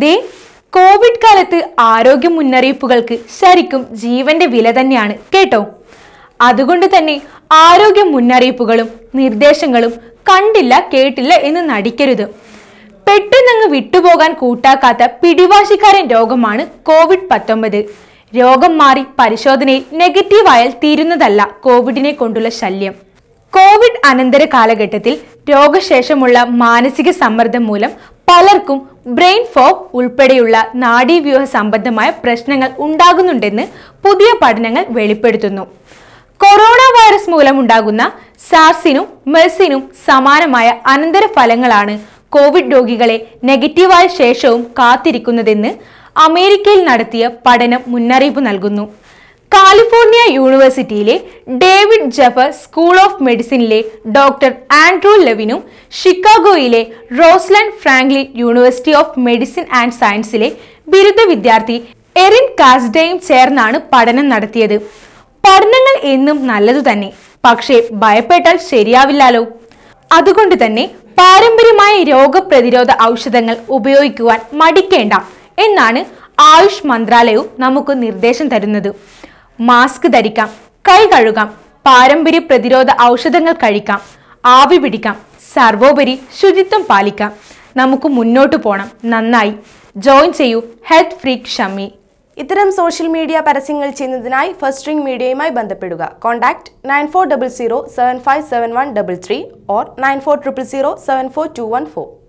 ദേ Covid കാലത്ത് ആരോഗ്യ മുന്നറിയിപ്പുകൾക്ക് ശരിക്കും ജീവന്റെ വില തന്നെയാണ് കേട്ടോ അതുകൊണ്ട് തന്നെ ആരോഗ്യ മുന്നറിയിപ്പുകളും നിർദ്ദേശങ്ങളും കണ്ടില്ല കേട്ടില്ല എന്ന് നടിക്കരുത് പെട്ടെന്നങ്ങ് വിട്ടുപോകാൻ കൂട്ടാക്കാത്ത പിടിവാശിക്കാരൻ രോഗമാണ് കോവിഡ് പത്തൊമ്പത് രോഗം മാറി പരിശോധനയിൽ നെഗറ്റീവ് ആയാൽ തീരുന്നതല്ല കോവിഡിനെ കൊണ്ടുള്ള ശല്യം കോവിഡ് അനന്തര കാലഘട്ടത്തിൽ രോഗശേഷമുള്ള മാനസിക സമ്മർദ്ദം മൂലം പലർക്കും ബ്രെയിൻ ഫോഗ് ഉൾപ്പെടെയുള്ള നാഡീവ്യൂഹ സംബന്ധമായ പ്രശ്നങ്ങൾ ഉണ്ടാകുന്നുണ്ടെന്ന് പുതിയ പഠനങ്ങൾ വെളിപ്പെടുത്തുന്നു കൊറോണ വൈറസ് മൂലമുണ്ടാകുന്ന സാർസിനും മെഴ്സിനും സമാനമായ അനന്തര ഫലങ്ങളാണ് കോവിഡ് രോഗികളെ നെഗറ്റീവായ ശേഷവും കാത്തിരിക്കുന്നതെന്ന് അമേരിക്കയിൽ നടത്തിയ പഠനം മുന്നറിയിപ്പ് നൽകുന്നു കാലിഫോർണിയ യൂണിവേഴ്സിറ്റിയിലെ ഡേവിഡ് ജഫർ സ്കൂൾ ഓഫ് മെഡിസിനിലെ ഡോക്ടർ ആൻഡ്രൂ ലെവിനും ഷിക്കാഗോയിലെ Rosalind Franklin University of Medicine and സയൻസിലെ ബിരുദ വിദ്യാർത്ഥി എറിൻ കാസ്ഡയും ചേർന്നാണ് പഠനം നടത്തിയത് പഠനങ്ങൾ എന്നും നല്ലതു തന്നെ പക്ഷേ ഭയപ്പെട്ടാൽ ശരിയാവില്ലാലോ അതുകൊണ്ട് തന്നെ പാരമ്പര്യമായ രോഗപ്രതിരോധ ഔഷധങ്ങൾ ഉപയോഗിക്കുവാൻ മടിക്കേണ്ട എന്നാണ് ആയുഷ് മന്ത്രാലയവും നമുക്ക് നിർദ്ദേശം തരുന്നത് മാസ്ക് ധരിക്കാം കൈ കഴുകാം പാരമ്പര്യ പ്രതിരോധ ഔഷധങ്ങൾ കഴിക്കാം ആവി പിടിക്കാം സർവോപരി ശുചിത്വം പാലിക്കാം നമുക്ക് മുന്നോട്ട് പോകണം നന്നായി ജോയിൻ ചെയ്യൂ ഹെൽത്ത് ഫ്രീക് ഷമ്മി ഇത്തരം സോഷ്യൽ മീഡിയ പരസ്യങ്ങൾ ചെയ്യുന്നതിനായി ഫസ്റ്റ് റിംഗ് മീഡിയയുമായി ബന്ധപ്പെടുക contact nine four double zero seven five seven one double three or nine four triple zero seven four two one four